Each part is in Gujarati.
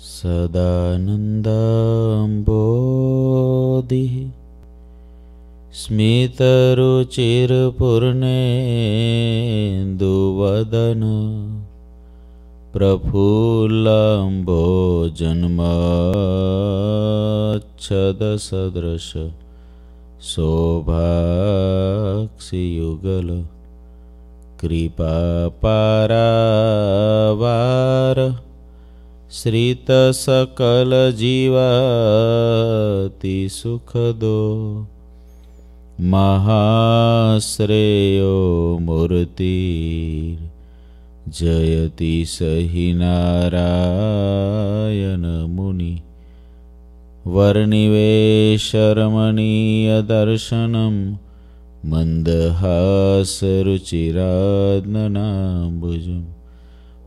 सदानन्दाम्बो दिः स्मितरुचिरपूर्णेन्दुवदन प्रफुल्लाम्भो जन्माच्छदसदृश शोभाक्षियुगल कृपापारावार श्रितसकलजीवातिसुखदो सुखदो महाश्रेयो मूर्ति जयति सहि नारायणमुनि वर्निवेशर्मदर्शनं मन्दहासरुचिरात्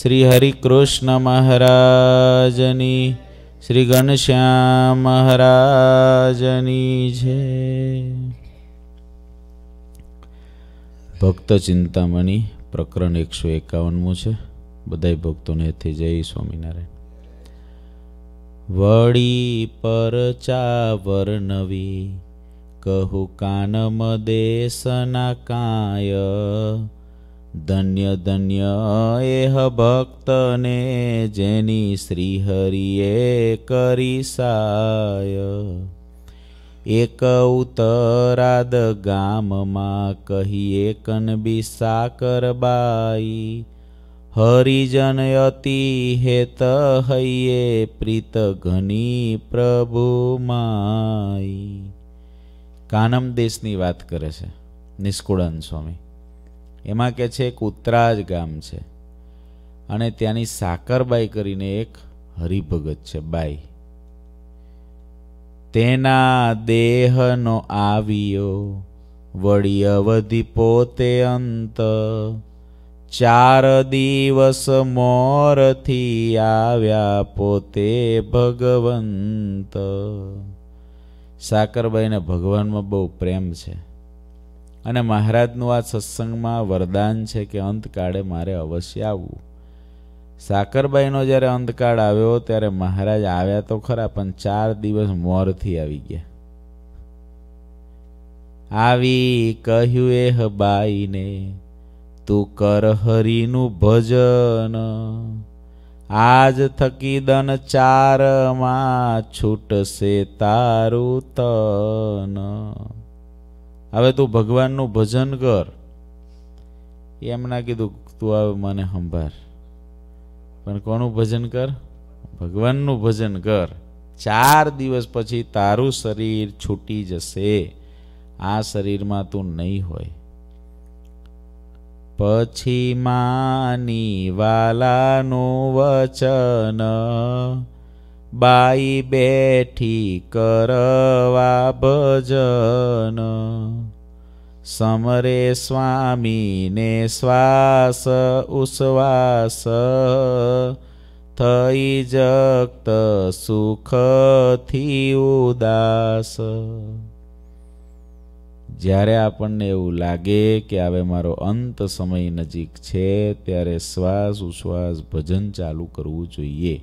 શ્રી હરિકૃષ્ણ મહારાજની શ્રી ઘનશ્યામ મહારાજની છે ભક્ત ચિંતામણી પ્રકરણ એકસો એકાવનમું છે બધા ભક્તોને હેથી જય સ્વામિનારાયણ વળી પર ચાવર નવી કહું કાન મદેશના કાય ધન્ય ધન્ય એહ ભક્તને જેની શ્રીહરિએ કરી સાય એક ઉતરાદ ગામમાં કહી એકન બી સાકરબાઈ હરિજન અતિ હેત હૈયે પ્રીત ઘની પ્રભુ માઈ કાનમ દેશની વાત કરે છે નિષ્કુળન સ્વામી એમાં કે છે એક ઉત્તરાજ ગામ છે અને ત્યાંની સાકરબાઈ કરીને એક હરિભગત છે બાઈ તેના દેહનો આવ્યો વળી અવધિ પોતે અંત ચાર દિવસ મોરથી આવ્યા પોતે ભગવંત સાકરબાઈને ભગવાનમાં બહુ પ્રેમ છે અને મહારાજનું આ સત્સંગમાં વરદાન છે કે અંતકાળે મારે અવશ્ય આવવું સાકરબાઈનો જ્યારે અંતકાળ આવ્યો ત્યારે મહારાજ આવ્યા તો ખરા પણ ચાર દિવસ મોરથી આવી ગયા આવી કહ્યું એહ બાઈને તું કર હરિનું ભજન આજ થકી દન ચારમાં છૂટશે તારું તન હવે તું ભગવાનનું ભજન કર એમના કીધું તું આવે મને સંભાર પણ કોનું ભજન કર ભગવાનનું ભજન કર ચાર દિવસ પછી તારું શરીર છૂટી જશે આ શરીરમાં તું નહીં હોય પછી માની વાલાનું વચન બાઈ બેઠી કરવા ભજન સમરે સ્વામીને શ્વાસ ઉશ્વાસ થઈ જગત સુખથી ઉદાસ જ્યારે આપણને એવું લાગે કે હવે મારો અંત સમય નજીક છે ત્યારે શ્વાસ ઉશ્વાસ ભજન ચાલુ કરવું જોઈએ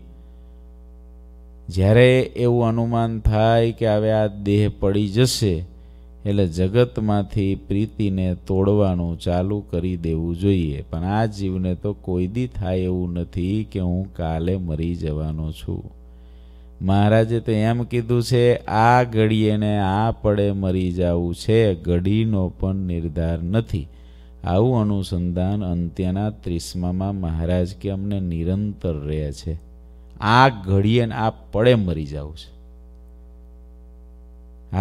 જ્યારે એવું અનુમાન થાય કે હવે આ દેહ પડી જશે એટલે જગતમાંથી પ્રીતિને તોડવાનું ચાલુ કરી દેવું જોઈએ પણ આ જીવને તો કોઈ દી થાય એવું નથી કે હું કાલે મરી જવાનો છું મહારાજે તો એમ કીધું છે આ ઘડીએને આ પડે મરી જવું છે ઘડીનો પણ નિર્ધાર નથી આવું અનુસંધાન અંત્યના ત્રીસમામાં મહારાજ કે અમને નિરંતર રહે છે આ ઘડીએ આ પડે મરી જવું છે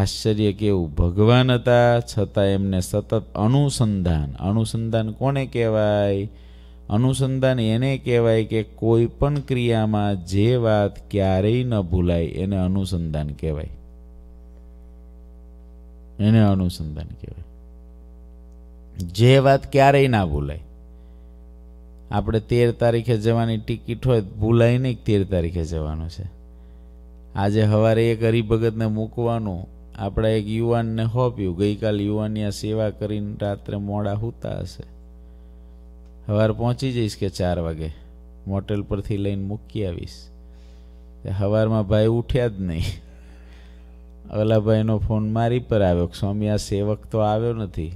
આશ્ચર્ય કેવું ભગવાન હતા છતાં એમને સતત અનુસંધાન અનુસંધાન કોને કહેવાય અનુસંધાન એને કહેવાય કે કોઈ પણ ક્રિયામાં જે વાત ક્યારેય ન ભૂલાય એને અનુસંધાન કહેવાય એને અનુસંધાન કહેવાય જે વાત ક્યારેય ના ભૂલાય આપણે તેર તારીખે જવાની ટિકિટ હોય ભૂલાય નહીં તેર તારીખે જવાનું છે આજે સવારે એક હરિભગતને મૂકવાનું આપણા એક યુવાનને હોપ્યું ગઈકાલ યુવાનની સેવા કરીને રાત્રે મોડા હૂતા હશે સવાર પહોંચી જઈશ કે ચાર વાગે મોટેલ પરથી લઈને મૂકી આવીશ સવારમાં ભાઈ ઉઠ્યા જ નહીં અલાભાઈનો ફોન મારી પર આવ્યો સ્વામી આ સેવક તો આવ્યો નથી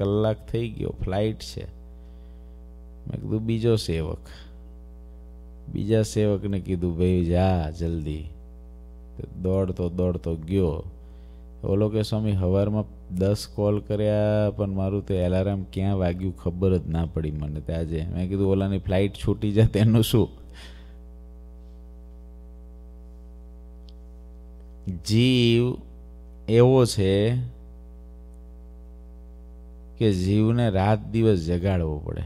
કલાક થઈ ગયો ફ્લાઇટ છે મેં કીધું બીજો સેવક બીજા સેવકને કીધું ભાઈ જા જલ્દી દોડતો દોડતો ગયો ઓલો કે સ્વામી સવારમાં દસ કોલ કર્યા પણ મારું તે એલાર્મ ક્યાં વાગ્યું ખબર જ ના પડી મને તે આજે મેં કીધું ઓલાની ફ્લાઇટ છૂટી જાય તેનું શું જીવ એવો છે કે જીવને રાત દિવસ જગાડવો પડે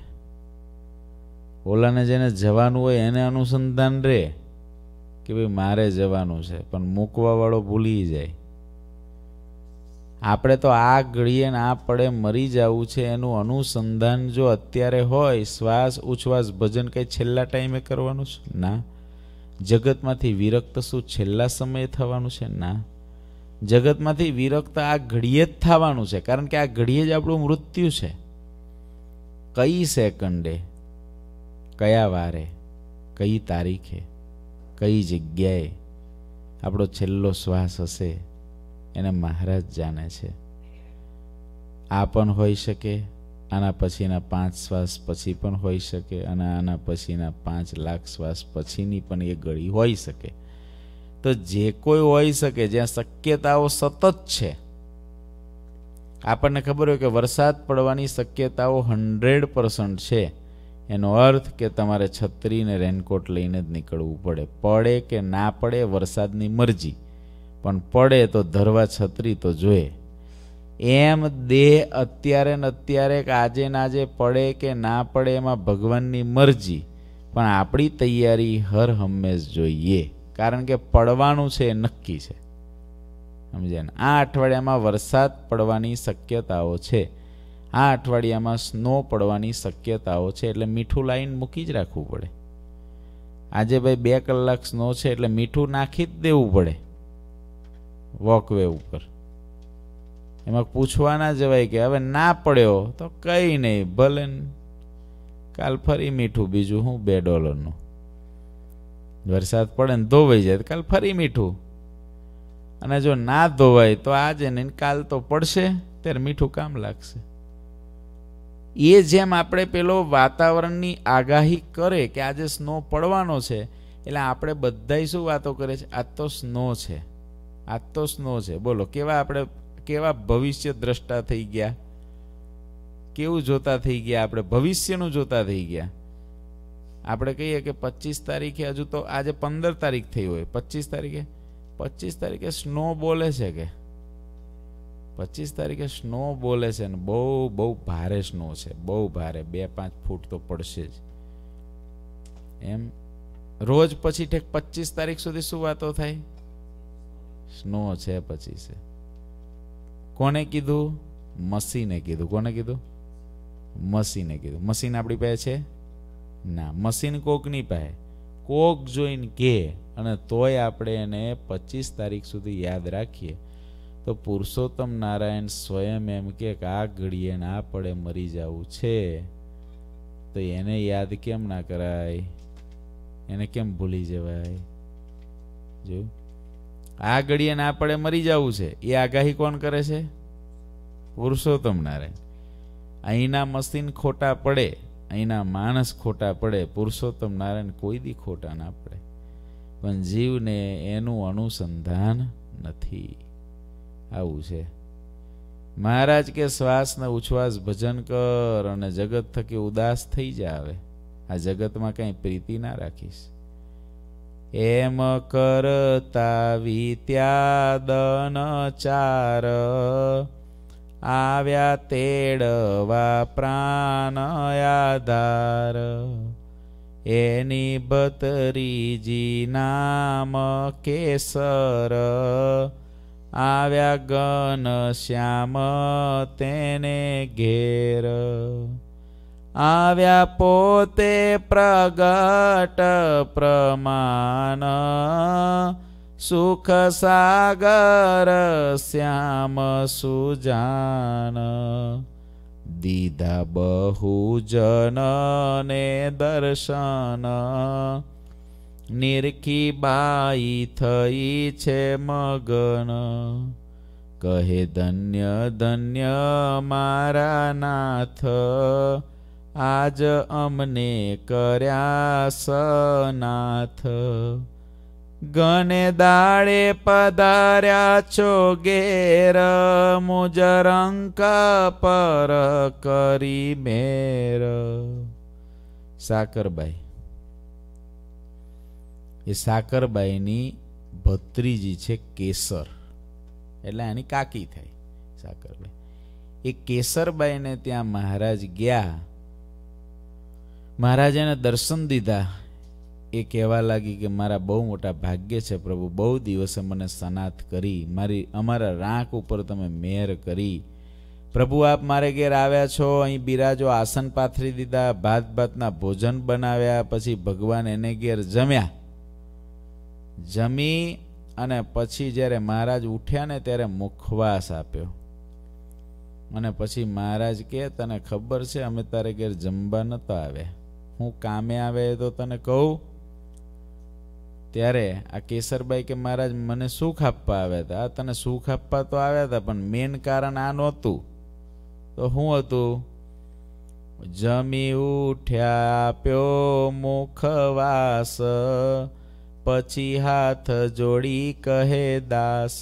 ઓલાને જેને જવાનું હોય એને અનુસંધાન રહે કે ભાઈ મારે જવાનું છે પણ મૂકવાવાળો ભૂલી જાય આપણે તો આ ઘડીએ ને આ પડે મરી જવું છે એનું અનુસંધાન જો અત્યારે હોય શ્વાસ ઉચ્છ્વાસ ભજન કંઈ છેલ્લા ટાઈમે કરવાનું છે ના જગતમાંથી વિરક્ત શું છેલ્લા સમયે થવાનું છે ના જગતમાંથી વિરક્ત આ ઘડીએ જ થવાનું છે કારણ કે આ ઘડીએ જ આપણું મૃત્યુ છે કઈ સેકન્ડે કયા વારે કઈ તારીખે કઈ જગ્યાએ આપણો છેલ્લો શ્વાસ હશે એને મહારાજ જાણે છે આ પણ હોઈ શકે આના પછીના પાંચ શ્વાસ પછી પણ હોઈ શકે અને આના પછીના પાંચ લાખ શ્વાસ પછીની પણ એ ઘડી હોઈ શકે તો જે કોઈ હોઈ શકે જ્યાં શક્યતાઓ સતત છે આપણને ખબર હોય કે વરસાદ પડવાની શક્યતાઓ હંડ્રેડ પર્સન્ટ છે એનો અર્થ કે તમારે છત્રીને રેનકોટ લઈને જ નીકળવું પડે પડે કે ના પડે વરસાદની મરજી પણ પડે તો ધરવા છત્રી તો જોઈએ એમ દેહ અત્યારે ને અત્યારે આજે આજે પડે કે ના પડે એમાં ભગવાનની મરજી પણ આપણી તૈયારી હર હંમેશ જોઈએ કારણ કે પડવાનું છે એ નક્કી છે સમજે આ અઠવાડિયામાં વરસાદ પડવાની શક્યતાઓ છે આ અઠવાડિયામાં સ્નો પડવાની શક્યતાઓ છે એટલે મીઠું લાઈન મૂકી જ રાખવું પડે આજે ભાઈ બે કલાક સ્નો છે એટલે મીઠું નાખી જ દેવું પડે વોકવે ઉપર એમાં પૂછવાના જવાય કે હવે ના પડ્યો તો કંઈ નહીં ભલે કાલ ફરી મીઠું બીજું હું બે ડોલરનું વરસાદ પડે ને ધોવાઈ જાય કાલ ફરી મીઠું અને જો ના ધોવાય તો આજે નહીં કાલ તો પડશે ત્યારે મીઠું કામ લાગશે એ જેમ આપણે પેલો વાતાવરણની આગાહી કરે કે આજે સ્નો પડવાનો છે એટલે આપણે બધાય શું વાતો કરે છે આ તો સ્નો છે આ તો સ્નો છે બોલો કેવા આપણે કેવા ભવિષ્ય દ્રષ્ટા થઈ ગયા કેવું જોતા થઈ ગયા આપણે ભવિષ્યનું જોતા થઈ ગયા આપણે કહીએ કે પચીસ તારીખે હજુ તો આજે પંદર તારીખ થઈ હોય પચીસ તારીખે પચીસ તારીખે સ્નો બોલે છે કે પચીસ તારીખે સ્નો બોલે છે ને બહુ બહુ ભારે સ્નો છે બહુ ભારે બે પાંચ ફૂટ તો પડશે જ એમ રોજ પછી ઠેક પચીસ તારીખ સુધી શું વાતો થાય સ્નો છે પછી છે કોને કીધું મસીને કીધું કોને કીધું મસીને કીધું મશીન આપણી પાસે છે ના મસીન કોકની પાસે કોક જોઈને કે અને તોય આપણે એને પચીસ તારીખ સુધી યાદ રાખીએ તો પુરુષોત્તમ નારાયણ સ્વયં એમ કે આ ઘડીએ ના પડે મરી જવું છે તો એને યાદ કેમ ના કરાય એને કેમ ભૂલી જવાય જો આ ઘડીએ ના પડે મરી જવું છે એ આગાહી કોણ કરે છે પુરુષોત્તમ નારાયણ અહીંના મશીન ખોટા પડે અહીંના માણસ ખોટા પડે પુરુષોત્તમ નારાયણ કોઈ દી ખોટા ના પડે પણ જીવને એનું અનુસંધાન નથી આવું છે મહારાજ કે શ્વાસને ઉચ્છ્વાસ ભજન કર અને જગત થકી ઉદાસ થઈ જાવે આ જગતમાં કંઈ પ્રીતિ ના રાખીશ એમ કરતા વિત્યા દન ચાર આવ્યા તેડવા પ્રાણ આધાર એની ભતરીજી નામ કેસર આવ્યા ગન શ્યામ તેને ઘેર આવ્યા પોતે પ્રગટ પ્રમાણ સુખ સાગર શ્યામ સુજાન દીધા બહુ જનને દર્શન નિરખી બાઈ થઈ છે મગન કહે ધન્ય ધન્ય મારા નાથ આજ અમને કર્યા સનાથ ગણે દાળે પધાર્યા છો ગેર મુજરંક પર કરી મેર સાકરબાઈ એ સાકરબાઈની ભત્રીજી છે કેસર એટલે એની કાકી થાય સાકરબાઈ એ કેસરબાઈને ત્યાં મહારાજ ગયા મહારાજાને દર્શન દીધા એ કહેવા લાગી કે મારા બહુ મોટા ભાગ્ય છે પ્રભુ બહુ દિવસે મને સનાત કરી મારી અમારા રાંક ઉપર તમે મેર કરી પ્રભુ આપ મારે ઘેર આવ્યા છો અહીં બિરાજો આસન પાથરી દીધા ભાત ભાતના ભોજન બનાવ્યા પછી ભગવાન એને ઘેર જમ્યા જમી અને પછી જ્યારે મહારાજ ઉઠ્યા ને ત્યારે મુખવાસ આપ્યો અને પછી મહારાજ કે તને ખબર છે અમે તારે ઘેર જમવા નતો આવે હું કામે આવે તો તને કહું ત્યારે આ કેસરબાઈ કે મહારાજ મને સુખ આપવા આવ્યા હતા તને સુખ આપવા તો આવ્યા હતા પણ મેન કારણ આ નહોતું તો શું હતું જમી ઉઠ્યા આપ્યો મુખવાસ પછી હાથ જોડી કહે દાસ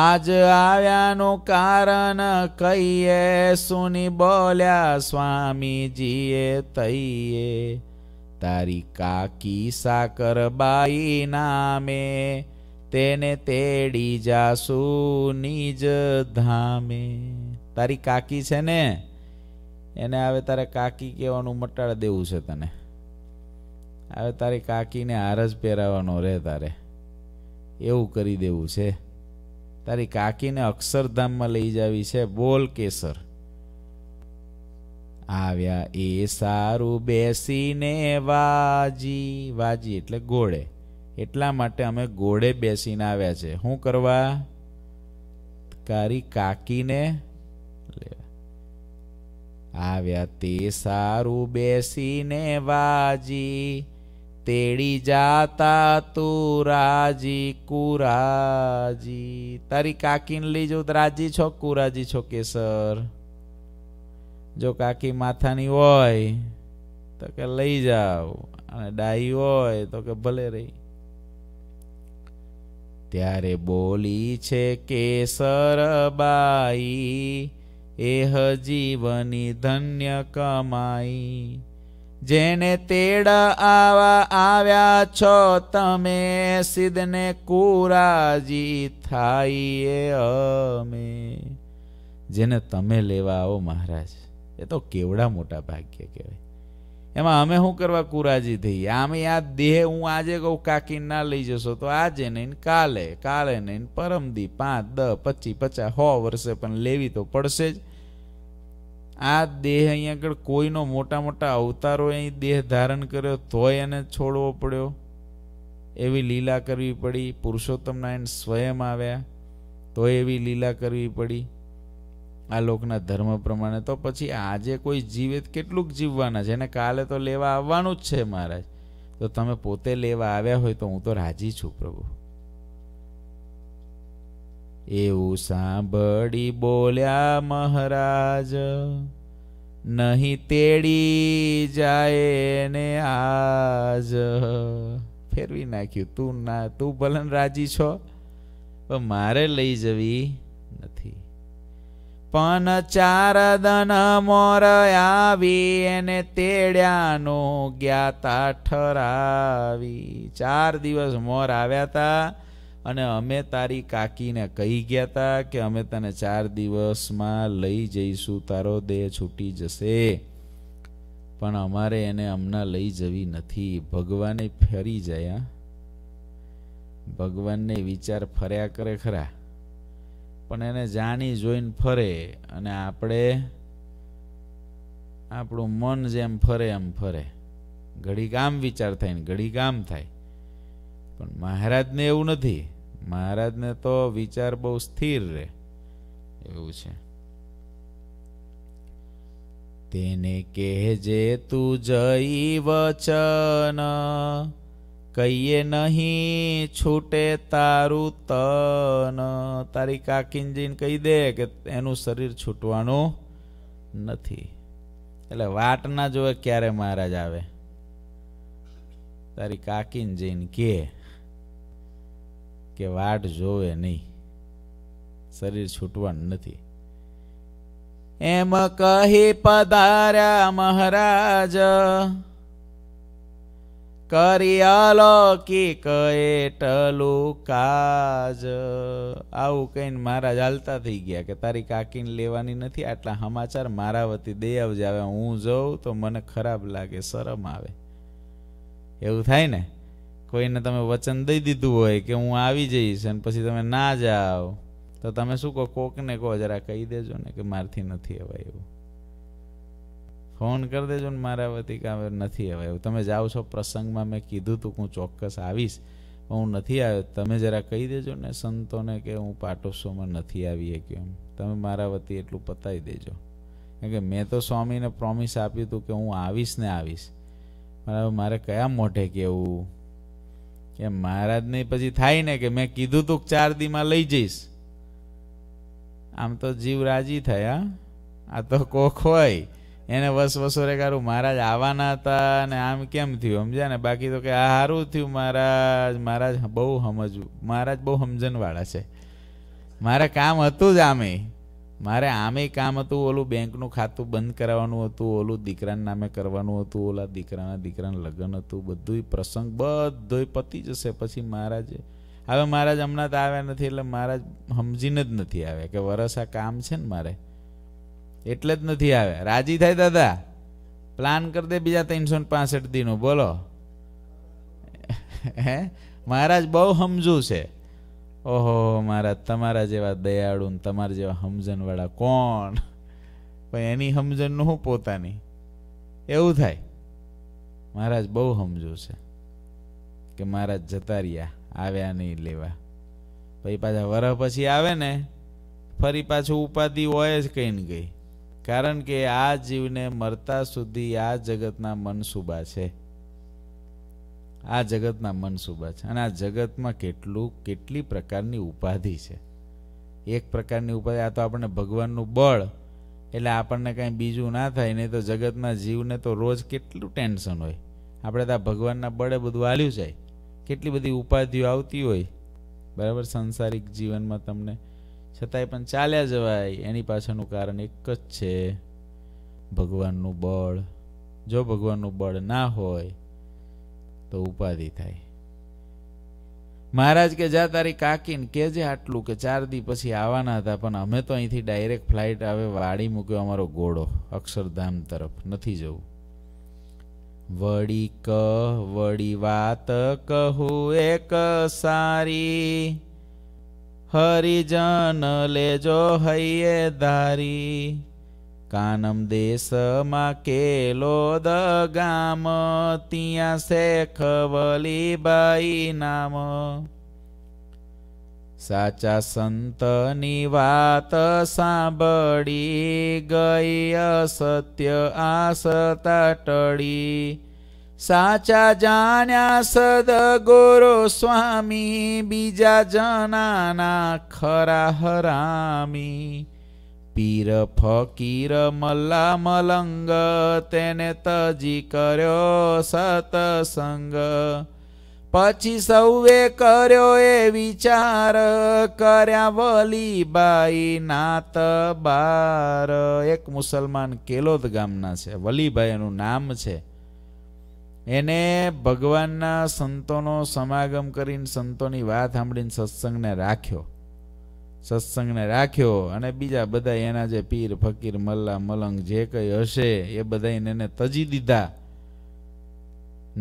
આજ આવ્યાનું કારણ કહીએ સુની બોલ્યા સ્વામીજીએ તૈયે તારી કાકી સાકર બાઈ નામે તેને તેડી જાસુ નિજ ધામે તારી કાકી છે ને એને હવે તારે કાકી કહેવાનું મટાડ દેવું છે તને હવે તારી કાકીને આરસ પહેરાવવાનો રે તારે એવું કરી દેવું છે તારી કાકીને અક્ષરધામમાં લઈ જાવી છે બોલ કેસર આવ્યા એ સારું બેસીને વાજી વાજી એટલે ગોળે એટલા માટે અમે ગોળે બેસીને આવ્યા છે શું કરવા તારી કાકીને લેવા આવ્યા તે સારું બેસીને વાજી તેડી જાતા તું રાજી કુરાજી તારી કાકીને લઈ જો રાજી છો કુરાજી છો કે જો કાકી માથાની હોય તો કે લઈ જાઓ અને ડાઈ હોય તો કે ભલે રહી ત્યારે બોલી છે કે સરબાઈ એ હજીવની ધન્ય કમાઈ જેને તેડ આવા આવ્યા છો તમે સિદ્ધને કુરાજી થાય અમે જેને તમે લેવા આવો મહારાજ એ તો કેવડા મોટા ભાગ્ય કહેવાય એમાં અમે શું કરવા કુરાજી થઈએ આમે આ દેહ હું આજે કહું કાકી ના લઈ જશો તો આજે નહીં કાલે કાલે નહીં પરમદી પાંચ દસ પચીસ પચાસ સો વર્ષે પણ લેવી તો પડશે જ આ દેહ અહીંયા આગળ કોઈનો મોટા મોટા અવતારો અહીં દેહ ધારણ કર્યો તોય એને છોડવો પડ્યો એવી લીલા કરવી પડી પુરુષોત્તમ નારાયણ સ્વયં આવ્યા તો એવી લીલા કરવી પડી આ લોકના ધર્મ પ્રમાણે તો પછી આજે કોઈ જીવે કેટલુંક જીવવાના છે એને કાલે તો લેવા આવવાનું જ છે મહારાજ તો તમે પોતે લેવા આવ્યા હોય તો હું તો રાજી છું પ્રભુ એવું સાંભળી બોલ્યા મહારાજ નહીં તેડી જાય ને આજ ફેરવી નાખ્યું તું ના તું ભલન રાજી છો પણ મારે લઈ જવી નથી પણ ચાર દન મોર આવી એને તેડ્યાનો ગયા તા ઠરાવી ચાર દિવસ મોર આવ્યા હતા અને અમે તારી કાકીને કહી ગયા હતા કે અમે તને ચાર દિવસમાં લઈ જઈશું તારો દેહ છૂટી જશે પણ અમારે એને હમણાં લઈ જવી નથી ભગવાને ફરી જયા ભગવાનને વિચાર ફર્યા કરે ખરા પણ એને જાણી જોઈને ફરે અને આપણે આપણું મન જેમ ફરે એમ ફરે ઘડી કામ વિચાર થાય ને ઘડી કામ થાય પણ મહારાજને એવું નથી મહારાજને તો વિચાર બહુ સ્થિર રહે એવું છે તેને કહેજે તું જઈ વચન કહીએ નહીં છૂટે તારું તન તારી કાકીનજીને કહી દે કે એનું શરીર છૂટવાનું નથી એટલે વાટ ના જોવે ક્યારે મહારાજ આવે તારી કાકીન જઈને કે કે વાટ જોવે નહીં શરીર છૂટવાનું નથી એમ કહી પધાર્યા મહારાજ કરી અલૌકિક એટલું કાજ આવું કહીને મહારાજ હાલતા થઈ ગયા કે તારી કાકીને લેવાની નથી આટલા સમાચાર મારા વતી દે આવજે હવે હું જઉં તો મને ખરાબ લાગે શરમ આવે એવું થાય ને કોઈને તમે વચન દઈ દીધું હોય કે હું આવી જઈશ અને પછી તમે ના જાઓ તો તમે શું કહો કોકને કહો જરા કહી દેજો ને કે મારથી નથી અવાય એવું ફોન કરી દેજો ને મારા વતી કામે નથી અવાય એવું તમે જાઓ છો પ્રસંગમાં મેં કીધું તું હું ચોક્કસ આવીશ પણ હું નથી આવ્યો તમે જરા કહી દેજો ને સંતોને કે હું પાટોત્સવમાં નથી આવી શક્યો એમ તમે મારા વતી એટલું પતાવી દેજો કેમ કે મેં તો સ્વામીને પ્રોમિસ આપ્યું હતું કે હું આવીશ ને આવીશ મારે કયા મોઢે કહેવું કે મહારાજને પછી થાય ને કે મેં કીધું તું ચાર દીમાં લઈ જઈશ આમ તો જીવ રાજી થયા આ તો કોક હોય એને વસો રે કારું મહારાજ આવવાના હતા ને આમ કેમ થયું સમજ્યા ને બાકી તો કે આ સારું થયું મહારાજ મહારાજ બહુ સમજવું મહારાજ બહુ સમજણવાળા છે મારે કામ હતું જ આમે મારે આમેય કામ હતું ઓલું બેંકનું ખાતું બંધ કરાવવાનું હતું ઓલું દીકરાના નામે કરવાનું હતું ઓલા દીકરાના દીકરાના લગ્ન હતું બધું પ્રસંગ બધું પતી જશે પછી મહારાજ હવે મહારાજ હમણાં તો આવ્યા નથી એટલે મહારાજ સમજીને જ નથી આવ્યા કે વરસ આ કામ છે ને મારે એટલે જ નથી આવ્યા રાજી થાય દાદા પ્લાન કરી દે બીજા ત્રણસો ને પાસઠ દીનો બોલો હે મહારાજ બહુ સમજુ છે ઓહો મારા તમારા જેવા દયાળુ તમારા જેવા સમજણવાળા કોણ પણ એની સમજણનું હું પોતાની એવું થાય મહારાજ બહુ સમજુ છે કે મહારાજ જતા રહ્યા આવ્યા નહીં લેવા પછી પાછા વરહ પછી આવે ને ફરી પાછું ઉપાધિ હોય જ કહીને ને કારણ કે આ જીવને મરતા સુધી આ જગતના મનસુબા છે આ જગતના મનસુબા છે અને આ જગતમાં કેટલું કેટલી પ્રકારની ઉપાધિ છે એક પ્રકારની ઉપાધિ આ તો આપણને ભગવાનનું બળ એટલે આપણને કાંઈ બીજું ના થાય નહીં તો જગતના જીવને તો રોજ કેટલું ટેન્શન હોય આપણે તો આ ભગવાનના બળે બધું હાલ્યું જાય કેટલી બધી ઉપાધિઓ આવતી હોય બરાબર સંસારિક જીવનમાં તમને છતાંય પણ ચાલ્યા જવાય એની પાછળનું કારણ એક જ છે ભગવાનનું બળ જો ભગવાનનું બળ ના હોય તો ઉપાધિ થાય મહારાજ કે જા તારી કાકીને કેજે આટલું કે ચાર દી પછી આવવાના હતા પણ અમે તો અહીંથી ડાયરેક્ટ ફ્લાઇટ આવે વાળી મૂક્યો અમારો ઘોડો અક્ષરધામ તરફ નથી જવું વળી ક વળી વાત કહું એક સારી હરિજન લેજો હૈયે ધારી કાનમ દેશમાં કેલો દ ગામ ત્યાં શેખવલીબાઈ નામ સાચા સંતની વાત સાંભળી ગઈ અસત્ય આસતા ટળી સાચા જાણ્યા સદગુરુ સ્વામી બીજા જનાના ખરા હરામી પીર ફકીર મલ્લા મલંગ તેને તજી કર્યો સતસંગ પછી સૌએ કર્યો એ વિચાર કર્યા વલી બાઈ નાત બાર એક મુસલમાન કેલોદ ગામના છે વલીભાઈ એનું નામ છે એને ભગવાનના સંતોનો સમાગમ કરીને સંતોની વાત સાંભળીને સત્સંગને રાખ્યો સત્સંગને રાખ્યો અને બીજા બધા એના જે પીર ફકીર મલ્લા મલંગ જે કંઈ હશે એ બધાને એને તજી દીધા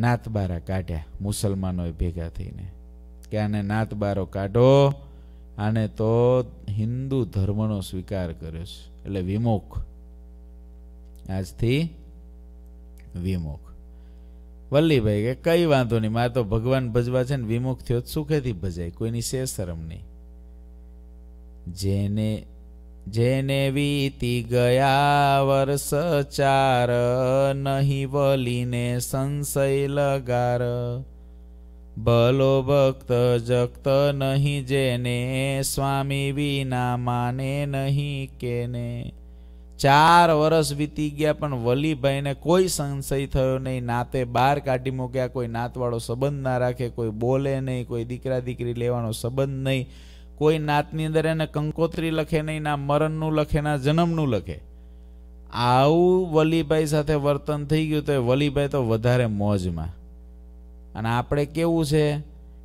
નાતબારા કાઢ્યા મુસલમાનોએ ભેગા થઈને કે આને નાતબારો કાઢો આને તો હિન્દુ ધર્મનો સ્વીકાર કર્યો છે એટલે વિમુખ આજથી વિમુખ વલ્લીભાઈ કે કઈ વાંધો નહીં મારે તો ભગવાન ભજવા છે ને વિમુખ થયો સુખેથી ભજાય કોઈની શે શરમ નહીં જેને જેને વીતી ગયા વર્ષ ચાર નહીં વલીને સંશય લગાર ભલો ભક્ત જગત નહીં જેને સ્વામી વિના માને નહીં કેને ચાર વર્ષ વીતી ગયા પણ વલીભાઈને કોઈ સંશય થયો નહીં નાતે બહાર કાઢી મૂક્યા કોઈ નાતવાળો સંબંધ ના રાખે કોઈ બોલે નહીં કોઈ દીકરા દીકરી લેવાનો સંબંધ નહીં કોઈ નાતની અંદર એને કંકોત્રી લખે નહીં ના મરણનું લખે ના જન્મનું લખે આવું વલીભાઈ સાથે વર્તન થઈ ગયું તો એ વલીભાઈ તો વધારે મોજમાં અને આપણે કેવું છે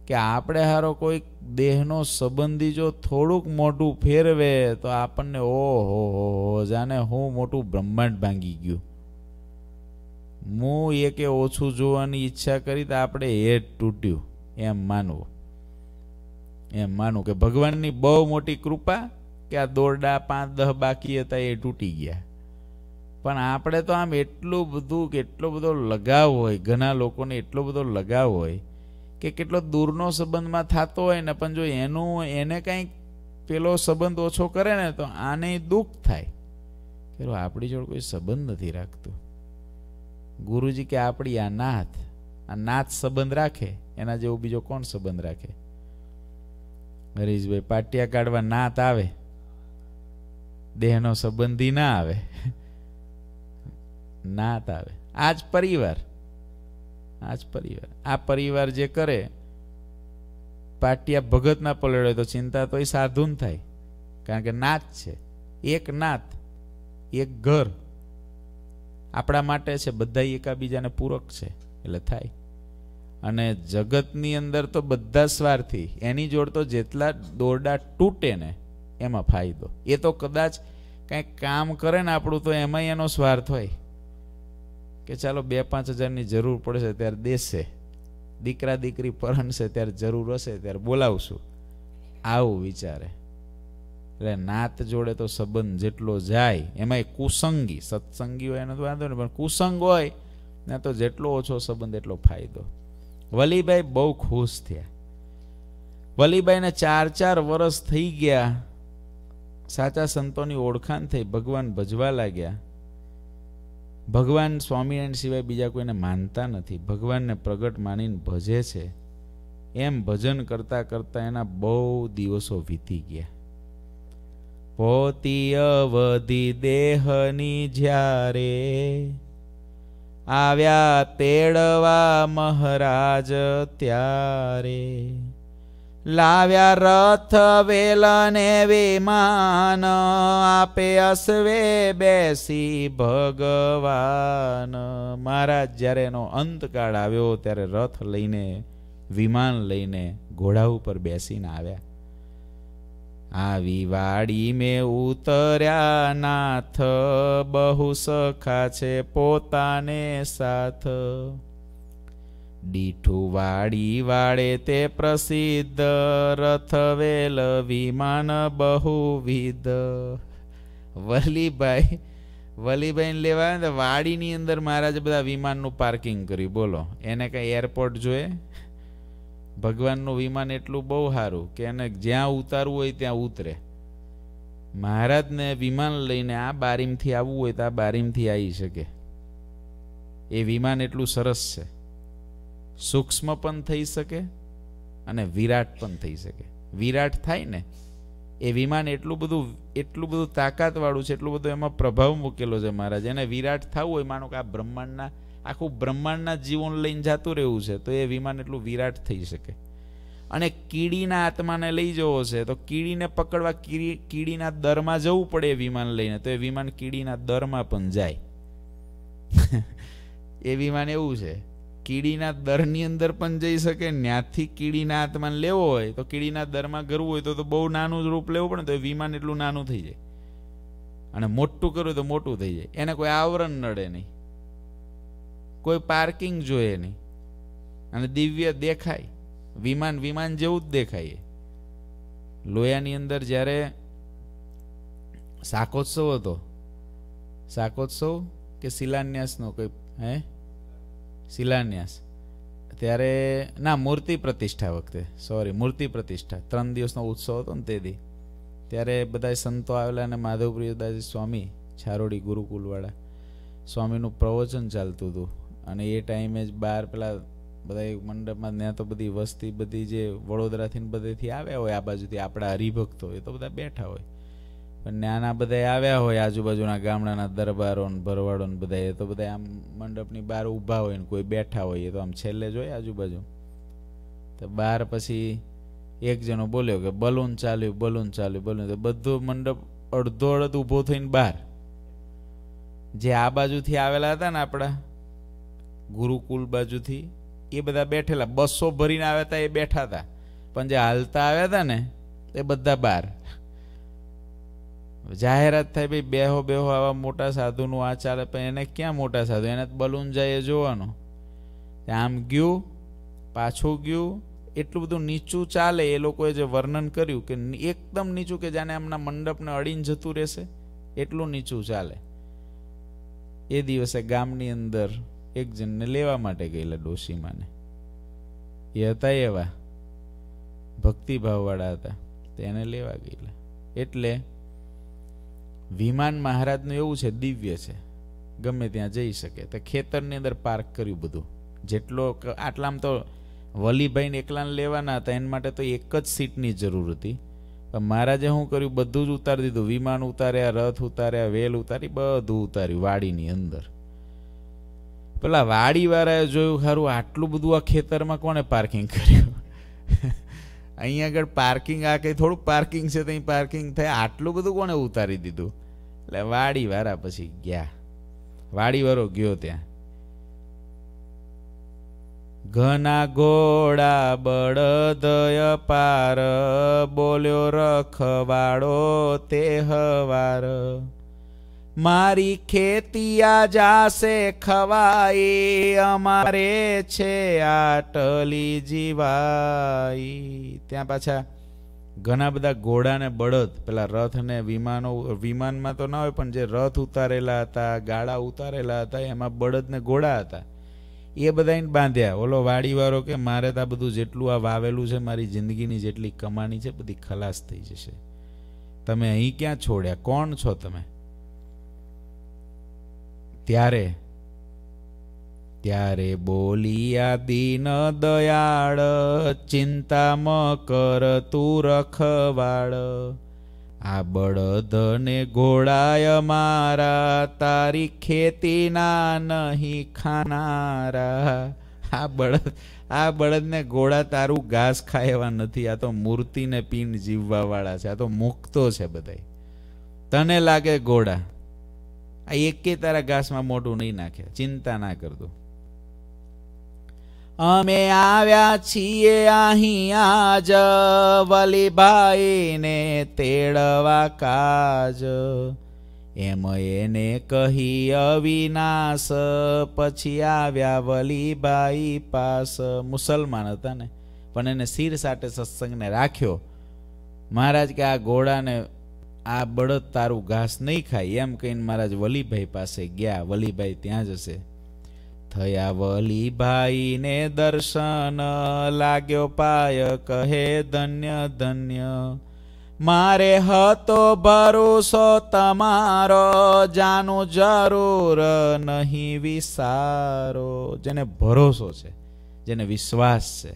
કે આપણે હારો કોઈ દેહનો સંબંધી જો થોડુંક મોટું ફેરવે તો આપણને ઓહો હો હો જાને હું મોટું બ્રહ્માંડ ભાંગી ગયું હું એકે ઓછું જોવાની ઈચ્છા કરી તો આપણે હેડ તૂટ્યું એમ માનવું એમ માનું કે ભગવાનની બહુ મોટી કૃપા કે આ દોરડા પાંચ દહ બાકી હતા એ તૂટી ગયા પણ આપણે તો આમ એટલું બધું કે એટલો બધો લગાવ હોય ઘણા લોકોને એટલો બધો લગાવ હોય કે કેટલો દૂરનો સંબંધમાં થતો હોય ને પણ જો એનું એને કંઈક પેલો સંબંધ ઓછો કરે ને તો આને દુઃખ થાય કે આપણી જોડે કોઈ સંબંધ નથી રાખતો ગુરુજી કે આપણી આ નાથ આ નાથ સંબંધ રાખે એના જેવો બીજો કોણ સંબંધ રાખે હરીશભાઈ પાટિયા કાઢવા નાત આવે દેહનો સંબંધી ના આવે નાત આવે આ જ પરિવાર આ જ પરિવાર આ પરિવાર જે કરે પાટિયા ભગતના પલળે તો ચિંતા તો એ સાધુન થાય કારણ કે નાત છે એક નાત એક ઘર આપણા માટે છે બધા એકાબીજાને પૂરક છે એટલે થાય અને જગતની અંદર તો બધા સ્વાર્થી એની જોડ તો જેટલા દોરડા તૂટે ને એમાં ફાયદો એ તો કદાચ કંઈક કામ કરે ને આપણું તો એમાંય એનો સ્વાર્થ હોય કે ચાલો બે પાંચ હજારની જરૂર પડશે ત્યારે દેશે દીકરા દીકરી પરણશે ત્યારે જરૂર હશે ત્યારે બોલાવશું આવું વિચારે એટલે નાત જોડે તો સંબંધ જેટલો જાય એમાંય કુસંગી સત્સંગી હોય એનો તો વાંધો નહીં પણ કુસંગ હોય ને તો જેટલો ઓછો સંબંધ એટલો ફાયદો વલીભાઈ બહુ ખુશ થયા વલીભાઈને ચાર ચાર વર્ષ થઈ ગયા સાચા સંતોની ઓળખાણ થઈ ભગવાન ભજવા લાગ્યા ભગવાન સ્વામિનારાયણ સિવાય બીજા કોઈને માનતા નથી ભગવાનને પ્રગટ માનીને ભજે છે એમ ભજન કરતા કરતા એના બહુ દિવસો વીતી ગયા પોતી અવધિ દેહની જ્યારે આવ્યા તેડવા મહારાજ ત્યારે લાવ્યા રથ વેલને વિમાન આપે અશ્વે બેસી ભગવાન મહારાજ જ્યારે એનો અંતકાળ આવ્યો ત્યારે રથ લઈને વિમાન લઈને ઘોડા ઉપર બેસીને આવ્યા આવી વાડી મે ઉતર્યા નાથ બહુ સખા છે પોતાને સાથ દીઠું વાડી વાળે તે પ્રસિદ્ધ રથવેલ વિમાન બહુવિધ વલીભાઈ વલીભાઈને લેવા વાડીની અંદર મહારાજે બધા વિમાનનું પાર્કિંગ કર્યું બોલો એને કંઈ એરપોર્ટ જોઈએ ભગવાનનું વિમાન એટલું બહુ સારું કે એને જ્યાં ઉતારવું હોય ત્યાં ઉતરે મહારાજને વિમાન લઈને આ બારીમથી આવવું હોય તો આ બારીમથી આવી શકે એ વિમાન એટલું સરસ છે સૂક્ષ્મ પણ થઈ શકે અને વિરાટ પણ થઈ શકે વિરાટ થાય ને એ વિમાન એટલું બધું એટલું બધું તાકાતવાળું છે એટલું બધું એમાં પ્રભાવ મૂકેલો છે મહારાજ એને વિરાટ થવું હોય માનો કે આ બ્રહ્માંડના આખું બ્રહ્માંડના જીવન લઈને જતું રહેવું છે તો એ વિમાન એટલું વિરાટ થઈ શકે અને કીડીના આત્માને લઈ જવો છે તો કીડીને પકડવા કીડી કીડીના દરમાં જવું પડે એ વિમાન લઈને તો એ વિમાન કીડીના દરમાં પણ જાય એ વિમાન એવું છે કીડીના દરની અંદર પણ જઈ શકે ત્યાંથી કીડીના આત્માને લેવો હોય તો કીડીના દરમાં કરવું હોય તો તો બહુ નાનું રૂપ લેવું પડે તો એ વિમાન એટલું નાનું થઈ જાય અને મોટું કરવું તો મોટું થઈ જાય એને કોઈ આવરણ નડે નહીં કોઈ પાર્કિંગ જોઈએ નહીં અને દિવ્ય દેખાય વિમાન વિમાન જેવું જ દેખાય લોયાની અંદર જ્યારે શાકોત્સવ હતો શાકોત્સવ કે શિલાન્યાસનો કોઈ હે શિલાન્યાસ ત્યારે ના મૂર્તિ પ્રતિષ્ઠા વખતે સોરી મૂર્તિ પ્રતિષ્ઠા ત્રણ દિવસનો ઉત્સવ હતો ને તેથી ત્યારે બધા સંતો આવેલા અને માધવપ્રિયદાસજી સ્વામી છારોડી ગુરુકુલવાળા સ્વામીનું પ્રવચન ચાલતું હતું અને એ ટાઈમે જ બહાર પેલા બધા એક મંડપમાં ત્યાં તો બધી વસ્તી બધી જે વડોદરાથી ને બધેથી આવ્યા હોય આ બાજુથી આપણા હરિભક્તો એ તો બધા બેઠા હોય પણ નાના બધા આવ્યા હોય આજુબાજુના ગામડાના દરબારો ને ભરવાડો ને બધા એ તો બધા આમ મંડપની બહાર ઊભા હોય ને કોઈ બેઠા હોય એ તો આમ છેલ્લે જોઈએ આજુબાજુ તો બહાર પછી એક જણો બોલ્યો કે બલૂન ચાલ્યું બલૂન ચાલ્યું બલૂન તો બધો મંડપ અડધો અડધ ઊભો થઈને બહાર જે આ બાજુથી આવેલા હતા ને આપણા ગુરુકુલ બાજુથી એ બધા બેઠેલા બસો ભરીને આવ્યા હતા એ બેઠા હતા પણ જે હાલતા આવ્યા હતા ને એ બધા બહાર જાહેરાત થાય ભાઈ બેહો બેહો આવા મોટા સાધુનું આ ચાલે પણ એને ક્યાં મોટા સાધુ એને બલૂન જાય જોવાનું આમ ગયું પાછું ગયું એટલું બધું નીચું ચાલે એ લોકોએ જે વર્ણન કર્યું કે એકદમ નીચું કે જાણે આમના મંડપને અડીને જતું રહેશે એટલું નીચું ચાલે એ દિવસે ગામની અંદર એક જણને લેવા માટે ગયેલા ડોશીમાને એ હતા એવા ભક્તિભાવવાળા હતા તેને લેવા ગયેલા એટલે વિમાન મહારાજનું એવું છે દિવ્ય છે ગમે ત્યાં જઈ શકે તો ખેતરની અંદર પાર્ક કર્યું બધું જેટલો આટલામાં તો વલીભાઈને એકલાને લેવાના હતા એના માટે તો એક જ સીટની જરૂર હતી પણ મહારાજે શું કર્યું બધું જ ઉતારી દીધું વિમાન ઉતાર્યા રથ ઉતાર્યા વેલ ઉતારી બધું ઉતાર્યું વાડીની અંદર પેલા વાડીવાળાએ જોયું સારું આટલું બધું આ ખેતરમાં કોણે પાર્કિંગ કર્યું અહીં આગળ પાર્કિંગ આ કંઈ થોડું પાર્કિંગ છે ત્યાં પાર્કિંગ થાય આટલું બધું કોણે ઉતારી દીધું એટલે વાડીવાળા પછી ગયા વાડીવાળો ગયો ત્યાં ઘના ઘોડા બળદય પાર બોલ્યો રખવાડો તે હવાર મારી ખેતી આ જાશે ખવાઈ અમારે છે આટલી જીવાઈ ત્યાં પાછા ઘણા બધા ઘોડાને બળદ પેલા રથ ને વિમાનો વિમાનમાં તો ના હોય પણ જે રથ ઉતારેલા હતા ગાળા ઉતારેલા હતા એમાં બળદને ઘોડા હતા એ બધાને બાંધ્યા ઓલો વાડીવાળો કે મારે તો આ બધું જેટલું આ વાવેલું છે મારી જિંદગીની જેટલી કમાણી છે બધી ખલાસ થઈ જશે તમે અહીં ક્યાં છોડ્યા કોણ છો તમે ત્યારે ત્યારે બોલિયા દીન દયાળ ચિંતામ કર તું રખવાળ આ બળદને ઘોડાય મારા તારી ખેતીના નહીં ખાનારા આ બળદ આ બળદને ઘોડા તારું ઘાસ ખાયવા નથી આ તો મૂર્તિને પીન જીવવાવાળા છે આ તો મુક્તો છે બધાય તને લાગે ઘોડા આ એકે તારા ઘાસમાં મોઢું નહીં નાખે ચિંતા ના કરતો અમે આવ્યા છીએ અહીં આજ વલીભાઈને તેડવા કાજ એમ એને કહી અવિનાશ પછી આવ્યા વલીભાઈ પાસ મુસલમાન હતા ને પણ એને શિર સાથે સત્સંગને રાખ્યો મહારાજ કે આ ઘોડાને આ બળદ તારું ઘાસ નહીં ખાય એમ કહીને મહારાજ વલીભાઈ પાસે ગયા વલીભાઈ ત્યાં જ જશે થયા વલીભાઈને દર્શન લાગ્યો પાય કહે ધન્ય ધન્ય મારે હતો ભરોસો તમારો જાનું જરૂર નહીં વિસારો જેને ભરોસો છે જેને વિશ્વાસ છે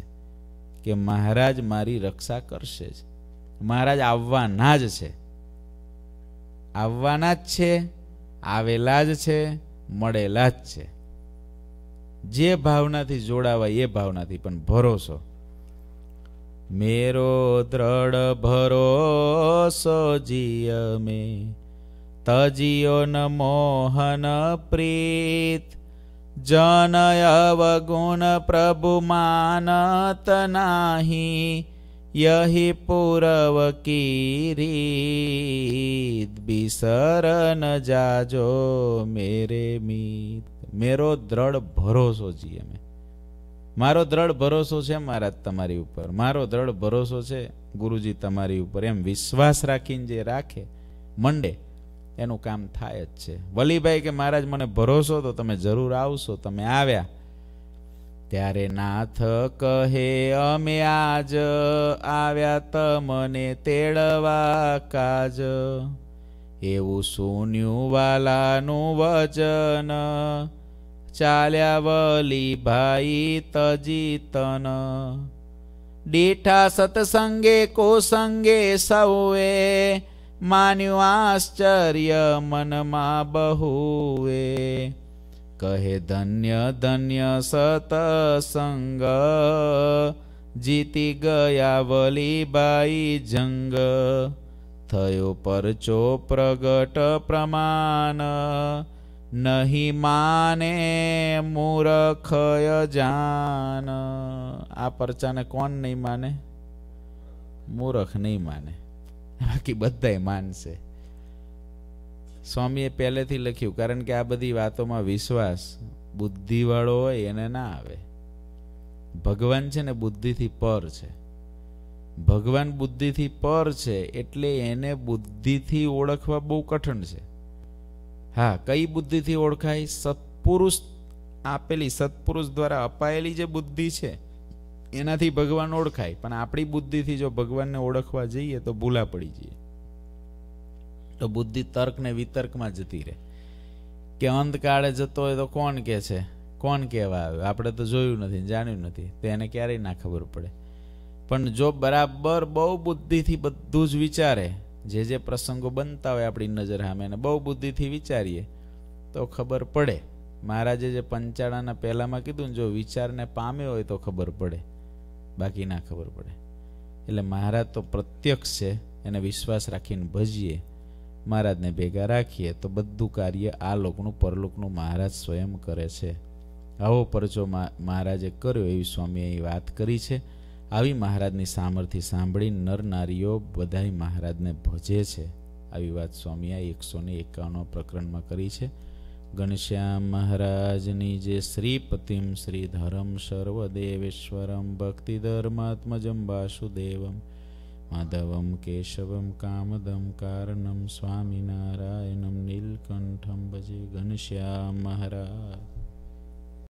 કે મહારાજ મારી રક્ષા કરશે જ મહારાજ આવવાના જ છે આવવાના જ છે આવેલા જ છે મળેલા જ છે જે ભાવનાથી જોડાવાય એ ભાવનાથી પણ ભરોસો મેરો દ્રઢ ભરોસો જીયમે તજિયો ન મોહન પ્રીત જનય વગુણ પ્રભુ માનત નાહી यहि પૂરવકીરીદિસરન જાજો મેરે મીત મેરો દ્રઢ ભરોસો જી અમે મારો દ્રઢ ભરોસો છે મહારાજ તમારી ઉપર મારો દ્રઢ ભરોસો છે ગુરુજી તમારી ઉપર એમ વિશ્વાસ રાખીને જે રાખે મંડે એનું કામ થાય જ છે વલીભાઈ કે મહારાજ મને ભરોસો તો તમે જરૂર આવશો તમે આવ્યા ત્યારે નાથ કહે અમે આજ આવ્યા તમને તેડવા કાજ એવું સુન્યું વાલાનું વચન ચાલ્યા વલી ભાઈ તજીતન દીઠા સત્સંગે કોસંગે સૌએ માન્યું આશ્ચર્ય મનમાં બહુએ કહે ધન્ય ધન્ય સતસંગ જીતી ગયા વલીબાઈ જંગ થયો પરચો પ્રગટ પ્રમાણ નહીં માને મૂરખય જાન આ પરચાને કોણ નહીં માને મૂરખ નહીં માને બાકી બધાય માનશે સ્વામીએ પહેલેથી લખ્યું કારણ કે આ બધી વાતોમાં વિશ્વાસ બુદ્ધિવાળો હોય એને ના આવે ભગવાન છે ને બુદ્ધિથી પર છે ભગવાન બુદ્ધિથી પર છે એટલે એને બુદ્ધિથી ઓળખવા બહુ કઠણ છે હા કઈ બુદ્ધિથી ઓળખાય સત્પુરુષ આપેલી સત્પુરુષ દ્વારા અપાયેલી જે બુદ્ધિ છે એનાથી ભગવાન ઓળખાય પણ આપણી બુદ્ધિથી જો ભગવાનને ઓળખવા જઈએ તો ભૂલા પડી જઈએ તો બુદ્ધિ તર્ક ને વિતર્કમાં જતી રહે કે અંધકાળે જતો હોય તો કોણ કે છે કોણ કહેવા આવ્યું આપણે તો જોયું નથી જાણ્યું નથી તો એને ક્યારેય ના ખબર પડે પણ જો બરાબર બહુ બુદ્ધિથી બધું જ વિચારે જે જે પ્રસંગો બનતા હોય આપણી નજર સામે એને બહુ બુદ્ધિથી વિચારીએ તો ખબર પડે મહારાજે જે પંચાળાના પહેલામાં કીધું ને જો વિચારને પામે હોય તો ખબર પડે બાકી ના ખબર પડે એટલે મહારાજ તો પ્રત્યક્ષ છે એને વિશ્વાસ રાખીને ભજીએ મહારાજને ભેગા રાખીએ તો બધું કાર્ય આ લોકનું પરલોકનું મહારાજ સ્વયં કરે છે આવો પરચો મહારાજે કર્યો એવી સ્વામીએ વાત કરી છે આવી મહારાજની સામર્થ્ય સાંભળી નર નારીઓ બધાય મહારાજને ભજે છે આવી વાત સ્વામીએ એકસો ને એકાવન પ્રકરણમાં કરી છે ઘનશ્યામ મહારાજની જે શ્રીપતિમ શ્રીધરમ સર્વદેવેશ્વરમ ભક્તિધર્માત્મજમ વાસુદેવમ माधवं केशवं कामदं कारणं स्वामिनारायणं नीलकण्ठं भजे महाराज